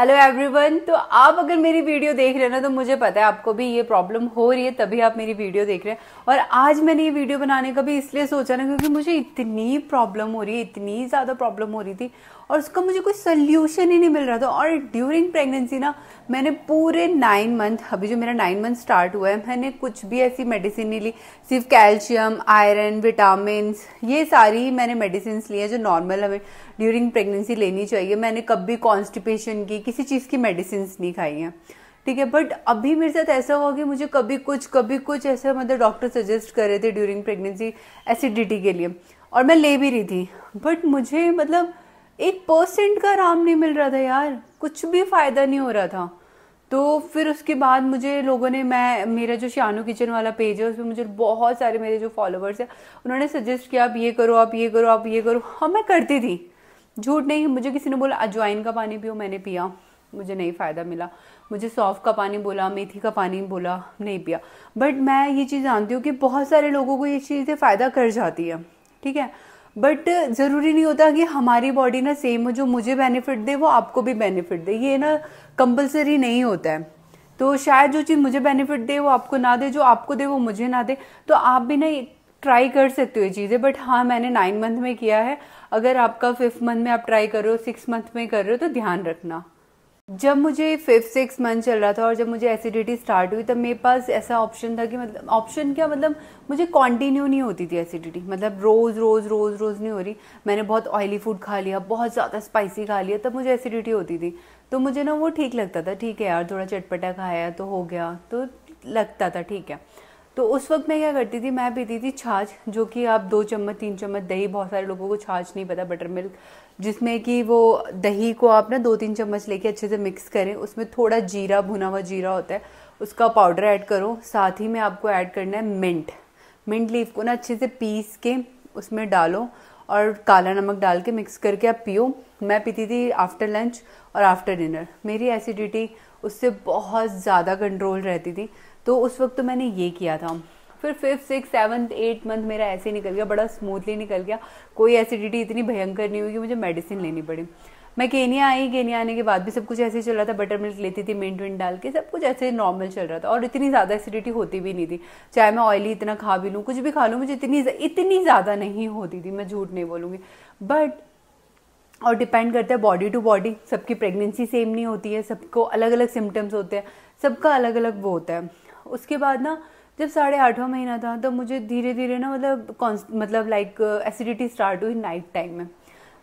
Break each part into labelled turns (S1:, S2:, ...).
S1: hello everyone तो आप अगर मेरी वीडियो देख रहे हैं ना तो मुझे पता है आपको भी ये प्रॉब्लम हो रही है तभी आप मेरी वीडियो देख रहे हैं और आज मैंने ये वीडियो बनाने का भी इसलिए सोचा ना क्योंकि मुझे इतनी प्रॉब्लम हो रही है इतनी ज़्यादा प्रॉब्लम हो रही थी और उसका मुझे कोई सोल्यूशन ही नहीं मिल रहा था और ड्यूरिंग प्रेगनेंसी ना मैंने पूरे नाइन मंथ अभी जो मेरा नाइन मंथ स्टार्ट हुआ है मैंने कुछ भी ऐसी मेडिसिन नहीं ली सिर्फ कैल्शियम आयरन विटामिन ये सारी मैंने मेडिसिन ली है जो नॉर्मल हमें ड्यूरिंग प्रेगनेंसी लेनी चाहिए मैंने कभी कॉन्स्टिपेशन की किसी चीज़ की मेडिसिन नहीं खाई हैं ठीक है बट अभी मेरे साथ ऐसा हुआ कि मुझे कभी कुछ कभी कुछ ऐसा मतलब डॉक्टर सजेस्ट कर रहे थे ड्यूरिंग प्रेगनेंसी एसिडिटी के लिए और मैं ले भी रही थी बट मुझे मतलब एक परसेंट का आराम नहीं मिल रहा था यार कुछ भी फ़ायदा नहीं हो रहा था तो फिर उसके बाद मुझे लोगों ने मैं मेरा जो शानू किचन वाला पेज है उसमें मुझे बहुत सारे मेरे जो फॉलोअर्स हैं उन्होंने सजेस्ट किया आप ये करो आप ये करो आप ये करो हाँ मैं करती थी झूठ नहीं मुझे किसी ने बोला अजवाइन का पानी पियो मैंने पिया मुझे नहीं फ़ायदा मिला मुझे सौफ का पानी बोला मेथी का पानी बोला नहीं पिया बट मैं ये चीज़ जानती हूँ कि बहुत सारे लोगों को ये चीज़ें फ़ायदा कर जाती है ठीक है बट uh, ज़रूरी नहीं होता कि हमारी बॉडी ना सेम हो जो मुझे बेनिफिट दे वो आपको भी बेनिफिट दे ये ना कंपलसरी नहीं होता है तो शायद जो चीज़ मुझे बेनिफिट दे वो आपको ना दे जो आपको दे वो मुझे ना दे तो आप भी ना ट्राई कर सकते हो ये चीज़ें बट हाँ मैंने नाइन मंथ में किया है अगर आपका फिफ्थ मंथ में आप ट्राई कर रहे हो सिक्स मंथ में कर रहे हो तो ध्यान रखना जब मुझे फिफ्थ सिक्स मंथ चल रहा था और जब मुझे एसिडिटी स्टार्ट हुई तब मेरे पास ऐसा ऑप्शन था कि मतलब ऑप्शन क्या मतलब मुझे कंटिन्यू नहीं होती थी एसिडिटी मतलब रोज़ रोज़ रोज़ रोज़ नहीं हो रही मैंने बहुत ऑयली फूड खा लिया बहुत ज़्यादा स्पाइसी खा लिया तब मुझे एसिडिटी होती थी तो मुझे ना वो ठीक लगता था ठीक है यार थोड़ा चटपटा खाया तो हो गया तो लगता था ठीक है तो उस वक्त मैं क्या करती थी मैं पीती थी छाछ जो कि आप दो चम्मच तीन चम्मच दही बहुत सारे लोगों को छाछ नहीं पता बटर मिल्क जिसमें कि वो दही को आप ना दो तीन चम्मच लेके अच्छे से मिक्स करें उसमें थोड़ा जीरा भुना हुआ जीरा होता है उसका पाउडर ऐड करो साथ ही में आपको ऐड करना है मिंट मिंट लीफ को ना अच्छे से पीस के उसमें डालो और काला नमक डाल के मिक्स करके आप पियो मैं पीती थी आफ्टर लंच और आफ्टर डिनर मेरी एसिडिटी उससे बहुत ज़्यादा कंट्रोल रहती थी तो उस वक्त तो मैंने ये किया था फिर fifth six seventh eight month मेरा ऐसे ही निकल गया बड़ा स्मूथली निकल गया कोई एसिडिटी इतनी भयंकर नहीं हुई कि मुझे मेडिसिन लेनी पड़ी मैं केनिया आई केनिया आने के बाद भी सब कुछ ऐसे ही चल रहा था बटर मिल्क लेती थी मिंट विंट डाल के सब कुछ ऐसे नॉर्मल चल रहा था और इतनी ज़्यादा एसिडिटी होती भी नहीं थी चाहे मैं ऑयली इतना खा भी लूँ कुछ भी खा लूँ मुझे इतनी इतनी ज़्यादा नहीं होती थी मैं झूठ नहीं बोलूँगी बट और डिपेंड करता है बॉडी टू बॉडी सबकी प्रेगनेंसी सेम नहीं होती है सबको अलग अलग सिम्टम्स होते हैं सबका अलग अलग वो होता है उसके बाद ना जब साढ़े आठवां महीना था तो मुझे धीरे धीरे ना मतलब मतलब लाइक एसिडिटी स्टार्ट हुई नाइट टाइम में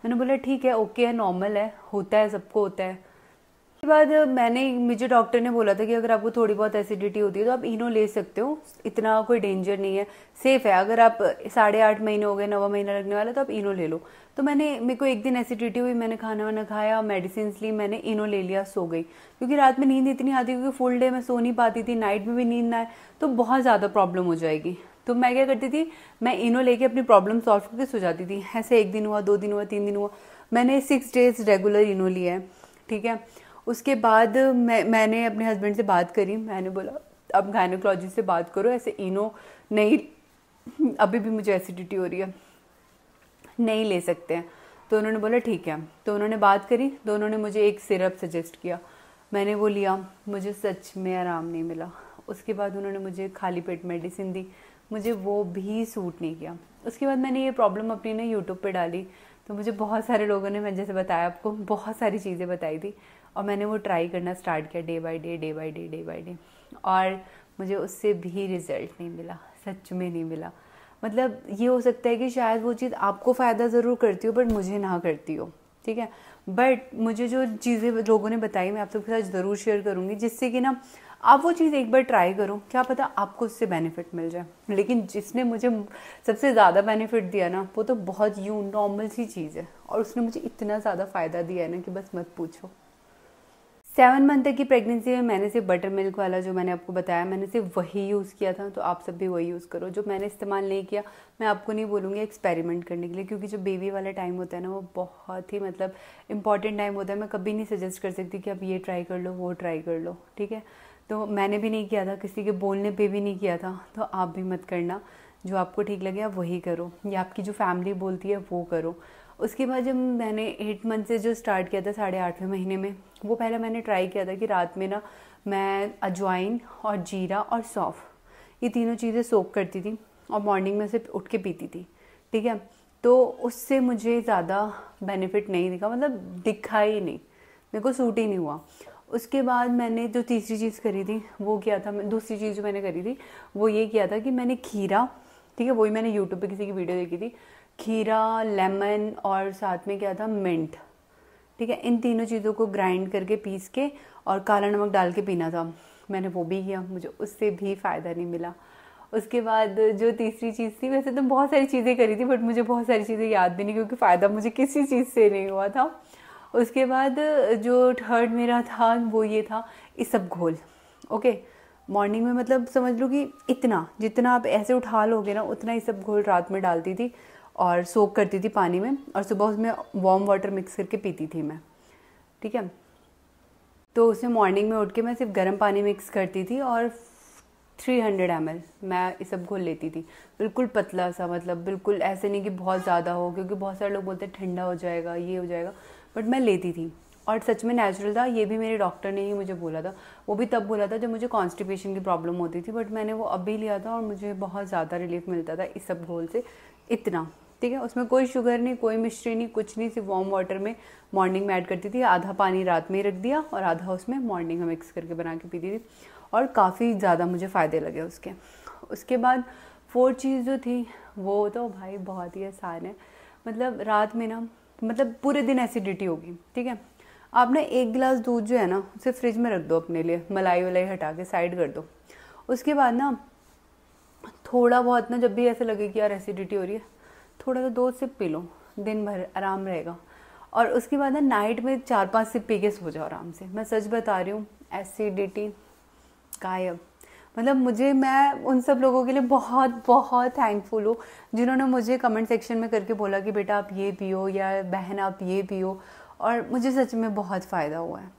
S1: मैंने बोला ठीक है ओके है नॉर्मल है होता है सबको होता है उसके बाद मैंने मुझे डॉक्टर ने बोला था कि अगर आपको थोड़ी बहुत एसिडिटी होती है तो आप इनो ले सकते हो इतना कोई डेंजर नहीं है सेफ है अगर आप साढ़े आठ महीने हो गए नवा महीना लगने वाला तो आप इनो ले लो तो मैंने मेरे को एक दिन एसिडिटी हुई मैंने खाना वाना खाया मेडिसिन ली मैंने इनो ले लिया सो गई क्योंकि रात में नींद इतनी आती क्योंकि फुल डे मैं सो नहीं पाती थी नाइट में भी नींद ना आए तो बहुत ज़्यादा प्रॉब्लम हो जाएगी तो मैं क्या करती थी मैं इनो लेके अपनी प्रॉब्लम सॉल्व करके सो जाती थी ऐसे एक दिन हुआ दो दिन हुआ तीन दिन हुआ मैंने सिक्स डेज रेगुलर इनो लिया है ठीक है उसके बाद मैं मैंने अपने हस्बैंड से बात करी मैंने बोला अब गायनोकोलॉजिस्ट से बात करो ऐसे इनो नहीं अभी भी मुझे एसिडिटी हो रही है नहीं ले सकते हैं तो उन्होंने बोला ठीक है तो उन्होंने बात करी तो उन्होंने मुझे एक सिरप सजेस्ट किया मैंने वो लिया मुझे सच में आराम नहीं मिला उसके बाद उन्होंने मुझे खाली पेट मेडिसिन दी मुझे वो भी सूट नहीं किया उसके बाद मैंने ये प्रॉब्लम अपनी ना यूट्यूब पर डाली तो मुझे बहुत सारे लोगों ने मैं जैसे बताया आपको बहुत सारी चीज़ें बताई थी और मैंने वो ट्राई करना स्टार्ट किया day by day day by day day by day और मुझे उससे भी रिज़ल्ट नहीं मिला सच में नहीं मिला मतलब ये हो सकता है कि शायद वो चीज़ आपको फ़ायदा ज़रूर करती हो बट मुझे ना करती हो ठीक है बट मुझे जो चीज़ें लोगों ने बताई मैं आप सबके साथ ज़रूर शेयर करूँगी जिससे कि ना आप वो चीज़ एक बार ट्राई करो क्या पता आपको उससे बेनिफिट मिल जाए लेकिन जिसने मुझे सबसे ज़्यादा बेनिफिट दिया ना वो तो बहुत यू नॉर्मल सी चीज़ है और उसने मुझे इतना ज़्यादा फ़ायदा दिया है ना कि बस मत पूछो सेवन मंथ तक की प्रेगनेंसी में मैंने सिर्फ बटर मिल्क वाला जो मैंने आपको बताया मैंने सिर्फ वही यूज़ किया था तो आप सब भी वही यूज़ करो जो मैंने इस्तेमाल नहीं किया मैं आपको नहीं बोलूँगी एक्सपेरिमेंट करने के लिए क्योंकि जो बेबी वाला टाइम होता है ना वो बहुत ही मतलब इंपॉर्टेंट टाइम होता है मैं कभी नहीं सजेस्ट कर सकती कि आप ये ट्राई कर लो वो ट्राई कर लो ठीक है तो मैंने भी नहीं किया था किसी के बोलने पे भी नहीं किया था तो आप भी मत करना जो आपको ठीक लगे आप वही करो या आपकी जो फैमिली बोलती है वो करो उसके बाद जब मैंने एट मंथ से जो स्टार्ट किया था साढ़े आठवें महीने में वो पहले मैंने ट्राई किया था कि रात में ना मैं अजवाइन और जीरा और सौफ़ ये तीनों चीज़ें सोक करती थी और मॉर्निंग में सिर्फ उठ के पीती थी ठीक है तो उससे मुझे ज़्यादा बेनिफिट नहीं दिखा मतलब दिखा ही नहीं मेरे को सूट ही नहीं हुआ उसके बाद मैंने जो तीसरी चीज़ करी थी वो किया था दूसरी चीज़ जो मैंने करी थी वो ये किया था कि मैंने खीरा ठीक है वही मैंने यूट्यूब पे किसी की वीडियो देखी थी खीरा लेमन और साथ में क्या था मिंट ठीक है इन तीनों चीज़ों को ग्राइंड करके पीस के और काला नमक डाल के पीना था मैंने वो भी किया मुझे उससे भी फ़ायदा नहीं मिला उसके बाद जो तीसरी चीज़ थी वैसे तो बहुत सारी चीज़ें करी थी बट मुझे बहुत सारी चीज़ें याद भी नहीं क्योंकि फ़ायदा मुझे किसी चीज़ से नहीं हुआ था उसके बाद जो थर्ड मेरा था वो ये था इसब घोल ओके मॉर्निंग में मतलब समझ लो कि इतना जितना आप ऐसे उठा लोगे ना उतना ही सब घोल रात में डालती थी और सोक करती थी पानी में और सुबह उसमें वार्म वाटर मिक्स करके पीती थी मैं ठीक है तो उसमें मॉर्निंग में उठ के मैं सिर्फ गर्म पानी मिक्स करती थी और 300 हंड्रेड एम मैं इस सब घोल लेती थी बिल्कुल पतला सा मतलब बिल्कुल ऐसे नहीं कि बहुत ज़्यादा हो क्योंकि बहुत सारे लोग बोलते हैं ठंडा हो जाएगा ये हो जाएगा बट मैं लेती थी और सच में नेचुरल था ये भी मेरे डॉक्टर ने ही मुझे बोला था वो भी तब बोला था जब मुझे कॉन्स्टिपेशन की प्रॉब्लम होती थी बट मैंने वो अब भी लिया था और मुझे बहुत ज़्यादा रिलीफ मिलता था इस सब घोल से इतना ठीक है उसमें कोई शुगर नहीं कोई मिश्री नहीं कुछ नहीं सिर्फ वार्म वाटर में मॉर्निंग में ऐड करती थी आधा पानी रात में ही रख दिया और आधा उसमें मॉर्निंग में मिक्स करके बना के पीती थी और काफ़ी ज़्यादा मुझे फ़ायदे लगे उसके उसके बाद फोर्थ चीज़ जो थी वो तो भाई बहुत ही आसान है मतलब रात में ना मतलब पूरे दिन एसिडिटी होगी ठीक है आप ना एक गिलास दूध जो है ना उसे फ्रिज में रख दो अपने लिए मलाई वलाई हटा के साइड कर दो उसके बाद ना थोड़ा बहुत ना जब भी ऐसे लगे कि यार एसिडिटी हो रही है थोड़ा सा दो सिप पी लो दिन भर आराम रहेगा और उसके बाद ना नाइट में चार पाँच सिप पी के सो जाओ आराम से मैं सच बता रही हूँ एसिडिटी गायब मतलब मुझे मैं उन सब लोगों के लिए बहुत बहुत थैंकफुल हूँ जिन्होंने मुझे कमेंट सेक्शन में करके बोला कि बेटा आप ये पियो या बहन आप ये पियो और मुझे सच में बहुत फ़ायदा हुआ है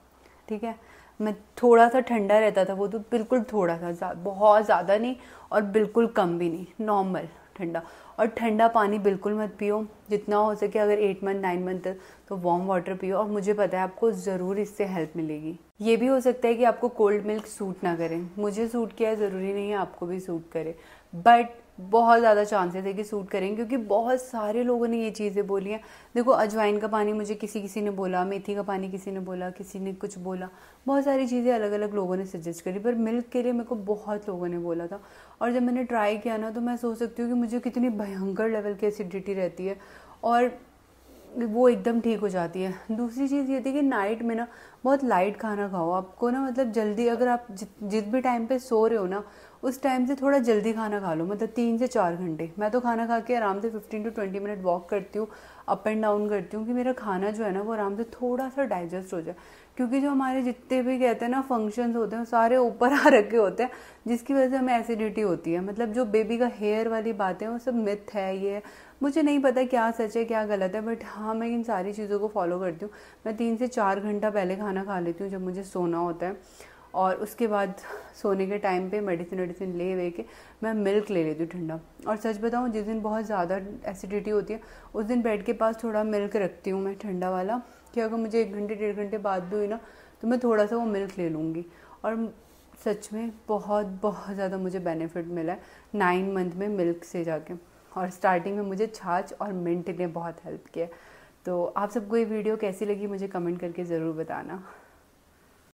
S1: ठीक है मैं थोड़ा सा ठंडा रहता था वो तो बिल्कुल थोड़ा सा बहुत ज़्यादा नहीं और बिल्कुल कम भी नहीं नॉर्मल ठंडा और ठंडा पानी बिल्कुल मत पियो जितना हो सके अगर एट मंथ नाइन मंथ तो वार्म वाटर पियो और मुझे पता है आपको ज़रूर इससे हेल्प मिलेगी ये भी हो सकता है कि आपको कोल्ड मिल्क सूट ना करें मुझे सूट किया ज़रूरी नहीं है आपको भी सूट करे बट बहुत ज़्यादा चांसेस है कि सूट करेंगे क्योंकि बहुत सारे लोगों ने ये चीज़ें बोली हैं देखो अजवाइन का पानी मुझे किसी किसी ने बोला मेथी का पानी किसी ने बोला किसी ने कुछ बोला बहुत सारी चीज़ें अलग अलग लोगों ने सजेस्ट करी पर मिल्क के लिए मेरे को बहुत लोगों ने बोला था और जब मैंने ट्राई किया ना तो मैं सोच सकती हूँ कि मुझे कितनी भयंकर लेवल की एसिडिटी रहती है और वो एकदम ठीक हो जाती है दूसरी चीज़ ये थी कि नाइट में ना बहुत लाइट खाना खाओ आपको ना मतलब जल्दी अगर आप जित जिस भी टाइम पे सो रहे हो ना उस टाइम से थोड़ा जल्दी खाना खा लो मतलब तीन से चार घंटे मैं तो खाना खा के आराम से fifteen to twenty minute walk करती हूँ अप एंड डाउन करती हूँ कि मेरा खाना जो है ना वो आराम से थोड़ा सा डाइजेस्ट हो जाए क्योंकि जो हमारे जितने भी कहते हैं ना फंक्शंस होते हैं सारे ऊपर आ रखे होते हैं जिसकी वजह से हमें एसिडिटी होती है मतलब जो बेबी का हेयर वाली बात है वो सब मिथ है ये मुझे नहीं पता क्या सच है क्या गलत है बट हाँ मैं इन सारी चीज़ों को फॉलो करती हूँ मैं तीन से चार घंटा पहले खाना खाना खा लेती हूँ जब मुझे सोना होता है और उसके बाद सोने के टाइम पे मेडिसिन वेडिसिन ले वे के मैं मिल्क ले लेती हूँ ठंडा और सच बताऊँ जिस दिन बहुत ज़्यादा एसिडिटी होती है उस दिन बेड के पास थोड़ा मिल्क रखती हूँ मैं ठंडा वाला कि अगर मुझे एक घंटे डेढ़ घंटे बाद भी हुई ना तो मैं थोड़ा सा वो मिल्क ले लूँगी और सच में बहुत बहुत ज़्यादा मुझे बेनिफिट मिला है नाइन मंथ में मिल्क से जाके और स्टार्टिंग में मुझे छाछ और मिंट ने बहुत हेल्प किया तो आप सबको ये वीडियो कैसी लगी मुझे कमेंट करके ज़रूर बताना